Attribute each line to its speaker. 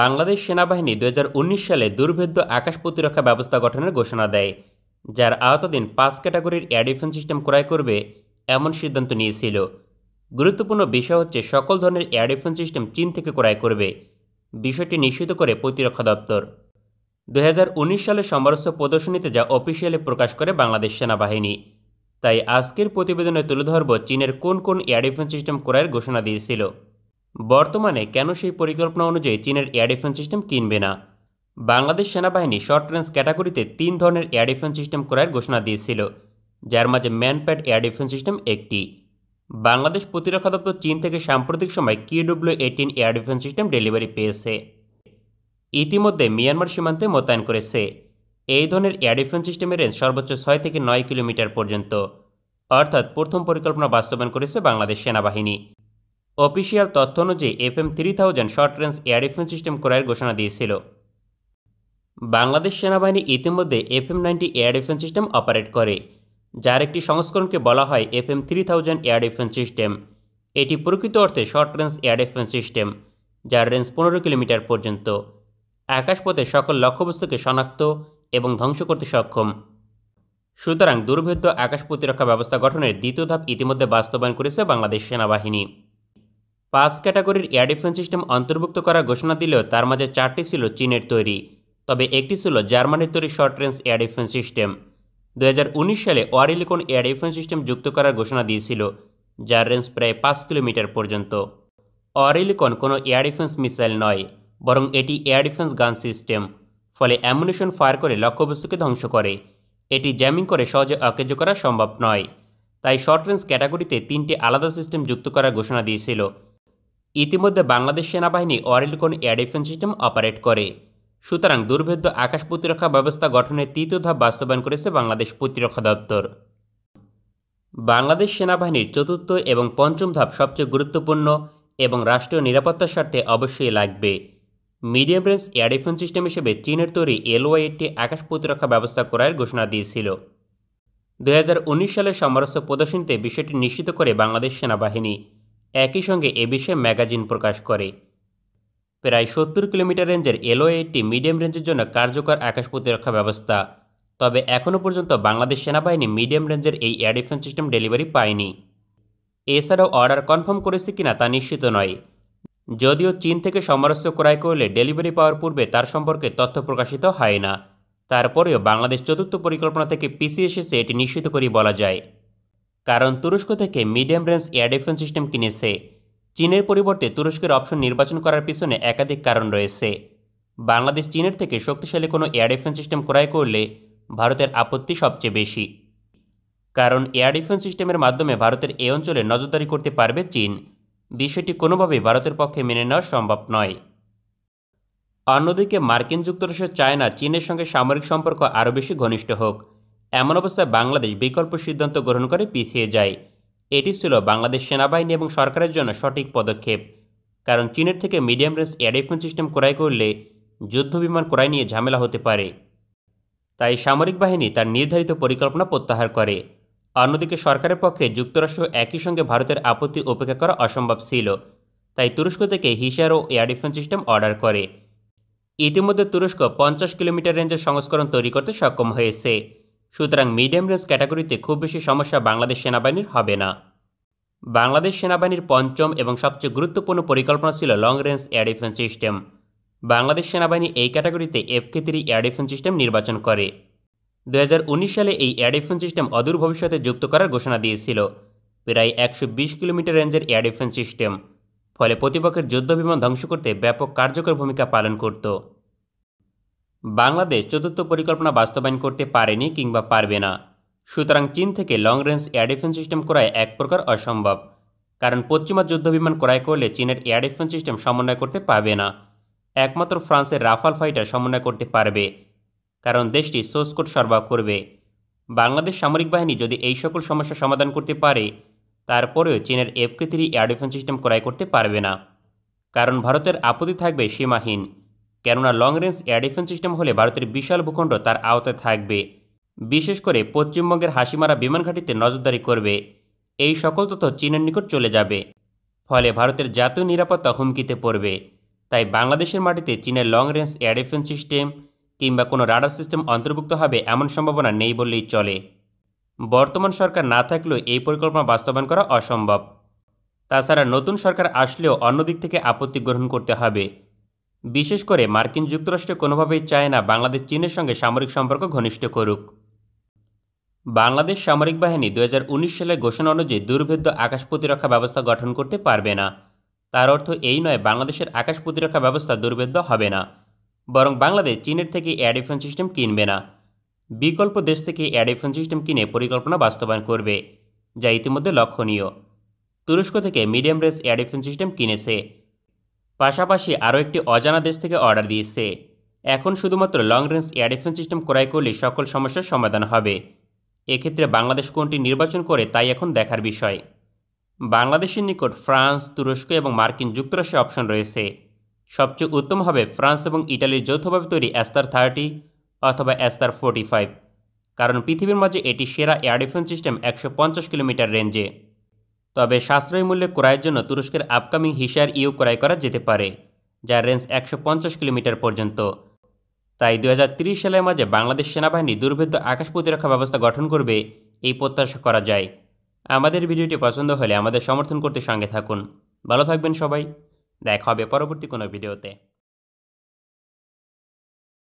Speaker 1: বাংলাদেশ সেনাবাহিনী দু সালে দুর্ভেদ্য আকাশ প্রতিরক্ষা ব্যবস্থা গঠনের ঘোষণা দেয় যার আওতাধীন পাঁচ ক্যাটাগরির এয়ার ডিফেন্স সিস্টেম ক্রয় করবে এমন সিদ্ধান্ত নিয়েছিল গুরুত্বপূর্ণ বিষয় হচ্ছে সকল ধরনের এয়ার ডিফেন্স সিস্টেম চীন থেকে ক্রয় করবে বিষয়টি নিশ্চিত করে প্রতিরক্ষা দপ্তর দু সালে সমরস্য প্রদর্শনীতে যা অফিসিয়ালি প্রকাশ করে বাংলাদেশ সেনাবাহিনী তাই আজকের প্রতিবেদনে তুলে ধরব চীনের কোন কোন এয়ার ডিফেন্স সিস্টেম ক্রয়ের ঘোষণা দিয়েছিল বর্তমানে কেন সেই পরিকল্পনা অনুযায়ী চীনের এয়ার ডিফেন্স সিস্টেম কিনবে না বাংলাদেশ সেনাবাহিনী শর্ট রেঞ্জ ক্যাটাগরিতে তিন ধরনের এয়ার ডিফেন্স সিস্টেম করার ঘোষণা দিয়েছিল যার মাঝে ম্যানপ্যাড এয়ার ডিফেন্স সিস্টেম একটি বাংলাদেশ প্রতিরক্ষা দপ্তর চীন থেকে সাম্প্রতিক সময় QW eighteen air defence system delivery পেয়েছে ইতিমধ্যে মিয়ানমার সীমান্তে মোতায়েন করেছে এই ধরনের এয়ার ডিফেন্স সিস্টেমের রেঞ্জ সর্বোচ্চ ছয় থেকে নয় কিলোমিটার পর্যন্ত অর্থাৎ প্রথম পরিকল্পনা বাস্তবায়ন করেছে বাংলাদেশ সেনাবাহিনী অফিসিয়াল তথ্য অনুযায়ী F M three thousand short range air defence system ক্রয়ের ঘোষণা দিয়েছিল বাংলাদেশ সেনাবাহিনী ইতিমধ্যে F M ninety air defence system operate করে যার একটি সংস্করণকে বলা হয় F M three thousand air defence system এটি প্রকৃত অর্থে short range air defence system যার রেঞ্জ পনেরো কিলোমিটার পর্যন্ত আকাশপথে সকল লক্ষ্যবস্তুকে শনাক্ত এবং ধ্বংস করতে সক্ষম সুতরাং দুর্ভেদ্য আকাশ প্রতিরক্ষা ব্যবস্থা গঠনের দ্বিতীয় ধাপ ইতিমধ্যে বাস্তবায়ন করেছে বাংলাদেশ সেনাবাহিনী পাঁচ ক্যাটাগরির এয়ার ডিফেন্স সিস্টেম অন্তর্ভুক্ত করার ঘোষণা দিলেও তার মাঝে চারটি ছিল চীনের তৈরি তবে একটি ছিল জার্মানির তৈরি short range air defence system দু সালে ওয়ারিলিকন এয়ার ডিফেন্স সিস্টেম যুক্ত করার ঘোষণা দিয়েছিল যার রেঞ্জ প্রায় পাঁচ কিলোমিটার পর্যন্ত ওয়ারিলিকন কোনো এয়ার ডিফেন্স মিসাইল নয় বরং এটি এয়ার ডিফেন্স গান সিস্টেম ফলে অ্যামুনেশন ফায়ার করে লক্ষ্যবস্তুকে ধ্বংস করে এটি জ্যামিং করে সহজে অকেজ করা সম্ভব নয় তাই শর্ট রেঞ্জ ক্যাটাগরিতে তিনটি আলাদা সিস্টেম যুক্ত করার ঘোষণা দিয়েছিল ইতিমধ্যে বাংলাদেশ সেনাবাহিনী Oerlikon air defence system operate করে সুতরাং দুর্ভেদ্য আকাশ প্রতিরক্ষা ব্যবস্থা গঠনের তৃতীয় ধাপ বাস্তবায়ন করেছে বাংলাদেশ প্রতিরক্ষা দপ্তর বাংলাদেশ সেনাবাহিনীর চতুর্থ এবং পঞ্চম ধাপ সবচেয়ে গুরুত্বপূর্ণ এবং রাষ্ট্রীয় নিরাপত্তার স্বার্থে অবশ্যই লাগবে medium range air defence system হিসেবে চীনের তৈরি এলওয়াই একটি আকাশ প্রতিরক্ষা ব্যবস্থা করার ঘোষণা দিয়েছিল দু সালে সমরস্য প্রদর্শনীতে বিষয়টি নিশ্চিত করে বাংলাদেশ সেনাবাহিনী একই সঙ্গে এ বিষয়ে ম্যাগাজিন প্রকাশ করে প্রায় সত্তর কিলোমিটার রেঞ্জের এটি মিডিয়াম রেঞ্জের জন্য কার্যকর আকাশ প্রতিরক্ষা ব্যবস্থা তবে এখনও পর্যন্ত বাংলাদেশ সেনাবাহিনী মিডিয়াম রেঞ্জের এই এয়ার ডিফেন্স সিস্টেম ডেলিভারি পায়নি এছাড়াও অর্ডার কনফার্ম করেছে কিনা তা নিশ্চিত নয় যদিও চীন থেকে সমরস্য ক্রয় করলে ডেলিভারি পাওয়ার পূর্বে তার সম্পর্কে তথ্য প্রকাশিত হয় না তারপরেও বাংলাদেশ চতুর্থ পরিকল্পনা থেকে পিসি এসেছে এটি নিশ্চিত করি বলা যায় কারণ তুরস্ক থেকে medium range air defence system কিনেছে চীনের পরিবর্তে তুরস্কের অপশন নির্বাচন করার পিছনে একাধিক কারণ রয়েছে বাংলাদেশ চীনের থেকে শক্তিশালী কোনো এয়ার ডিফেন্স সিস্টেম ক্রয় করলে ভারতের আপত্তি সবচেয়ে বেশি কারণ এয়ার ডিফেন্স সিস্টেমের মাধ্যমে ভারতের এ অঞ্চলে নজরদারি করতে পারবে চীন বিষয়টি কোনোভাবেই ভারতের পক্ষে মেনে নেওয়া সম্ভব নয় অন্যদিকে মার্কিন যুক্তরাষ্ট্র চায় না চীনের সঙ্গে সামরিক সম্পর্ক আরও বেশি ঘনিষ্ঠ হোক এমন অবস্থায় বাংলাদেশ বিকল্প সিদ্ধান্ত গ্রহণ করে পিছিয়ে যায় এটি ছিল বাংলাদেশ সেনাবাহিনী এবং সরকারের জন্য সঠিক পদক্ষেপ কারণ চীনের থেকে medium range air defence system ক্রয় করলে যুদ্ধবিমান ক্রয় নিয়ে ঝামেলা হতে পারে তাই সামরিক বাহিনী তার নির্ধারিত পরিকল্পনা প্রত্যাহার করে অন্যদিকে সরকারের পক্ষে যুক্তরাষ্ট্র একই সঙ্গে ভারতের আপত্তি উপেক্ষা করা অসম্ভব ছিল তাই তুরস্ক থেকে Hisar O air defence system order করে ইতিমধ্যে তুরস্ক পঞ্চাশ কিলোমিটার রেঞ্জের সংস্করণ তৈরি করতে সক্ষম হয়েছে সুতরাং মিডিয়াম রেঞ্জ ক্যাটাগরিতে খুব বেশি সমস্যা বাংলাদেশ সেনাবাহিনীর হবে না বাংলাদেশ সেনাবাহিনীর পঞ্চম এবং সবচেয়ে গুরুত্বপূর্ণ পরিকল্পনা ছিল long range air defence system Bangladesh সেনাবাহিনী এই ক্যাটাগরিতে K three air defence system নির্বাচন করে দু সালে এই এয়ার ডিফেন্স সিস্টেম অদূর ভবিষ্যতে যুক্ত করার ঘোষণা দিয়েছিল প্রায় একশো বিশ কিলোমিটার রেঞ্জের এয়ার ডিফেন্স সিস্টেম ফলে প্রতিপক্ষের যুদ্ধ বিমান ধ্বংস করতে ব্যাপক কার্যকর ভূমিকা পালন করত বাংলাদেশ চতুর্থ পরিকল্পনা বাস্তবায়ন করতে পারেনি কিংবা পারবে না সুতরাং চীন থেকে long range air defence system করায় এক প্রকার অসম্ভব কারণ পশ্চিমা যুদ্ধবিমান ক্রয় করলে চীনের এয়ার ডিফেন্স সিস্টেম সমন্বয় করতে পারবে না একমাত্র ফ্রান্সের রাফাল ফাইটার সমন্বয় করতে পারবে কারণ দেশটি সোসকোট সরবরাহ করবে বাংলাদেশ সামরিক বাহিনী যদি এই সকল সমস্যা সমাধান করতে পারে তারপরেও চীনের FK three air defence system ক্রয় করতে পারবে না কারণ ভারতের আপত্তি থাকবে সীমাহীন কেননা long range air defence system হলে ভারতের বিশাল ভূখণ্ড তার আওতায় থাকবে বিশেষ করে পশ্চিমবঙ্গের হাসিমারা বিমান ঘাঁটিতে নজরদারি করবে এই সকল তথ্য চীনের নিকট চলে যাবে ফলে ভারতের জাতীয় নিরাপত্তা হুমকিতে পড়বে তাই বাংলাদেশের মাটিতে চীনের long range air defence system কিংবা কোনো রাডার সিস্টেম অন্তর্ভুক্ত হবে এমন সম্ভাবনা নেই বললেই চলে বর্তমান সরকার না থাকলেও এই পরিকল্পনা বাস্তবায়ন করা অসম্ভব তাছাড়া নতুন সরকার আসলেও অন্য দিক থেকে আপত্তি গ্রহণ করতে হবে বিশেষ করে মার্কিন যুক্তরাষ্ট্র কোনোভাবেই চায় না বাংলাদেশ চীনের সঙ্গে সামরিক সম্পর্ক ঘনিষ্ঠ করুক বাংলাদেশ সামরিক বাহিনী দু সালের ঘোষণা অনুযায়ী দুর্ভেদ্য আকাশ প্রতিরক্ষা ব্যবস্থা গঠন করতে পারবে না তার অর্থ এই নয় বাংলাদেশের আকাশ প্রতিরক্ষা ব্যবস্থা দুর্ভেদ্য হবে না বরং বাংলাদেশ চীনের থেকে এয়ার ডিফেন্স সিস্টেম কিনবে না বিকল্প দেশ থেকে এয়ার ডিফেন্স সিস্টেম কিনে পরিকল্পনা বাস্তবায়ন করবে যা ইতিমধ্যে লক্ষণীয় তুরস্ক থেকে medium range air defence system কিনেছে পাশাপাশি আরও একটি অজানা দেশ থেকে অর্ডার দিয়েছে এখন শুধুমাত্র long range air defence system ক্রয় করলে সকল সমস্যার সমাধান হবে এক্ষেত্রে বাংলাদেশ কোনটি নির্বাচন করে তাই এখন দেখার বিষয় বাংলাদেশের নিকট ফ্রান্স তুরস্ক এবং মার্কিন যুক্তরাষ্ট্রের অপশন রয়েছে সবচেয়ে উত্তম হবে ফ্রান্স এবং ইটালির যৌথভাবে তৈরি অ্যাস্তার থার্টি অথবা অ্যাস্তার ফোর্টি ফাইভ কারণ পৃথিবীর মাঝে এটি সেরা এয়ার ডিফেন্স সিস্টেম একশো কিলোমিটার রেঞ্জে তবে সাশ্রয়ী মূল্যে ক্রয়ের জন্য তুরস্কের আপকামিং হিসার ইউ ক্রয় করা যেতে পারে যার রেঞ্জ একশো কিলোমিটার পর্যন্ত তাই দু সালের মাঝে বাংলাদেশ সেনাবাহিনী দুর্ভেদ্য আকাশ প্রতিরক্ষা ব্যবস্থা গঠন করবে এই প্রত্যাশা করা যায় আমাদের ভিডিওটি পছন্দ হলে আমাদের সমর্থন করতে সঙ্গে থাকুন ভালো থাকবেন সবাই দেখা হবে পরবর্তী কোনো ভিডিওতে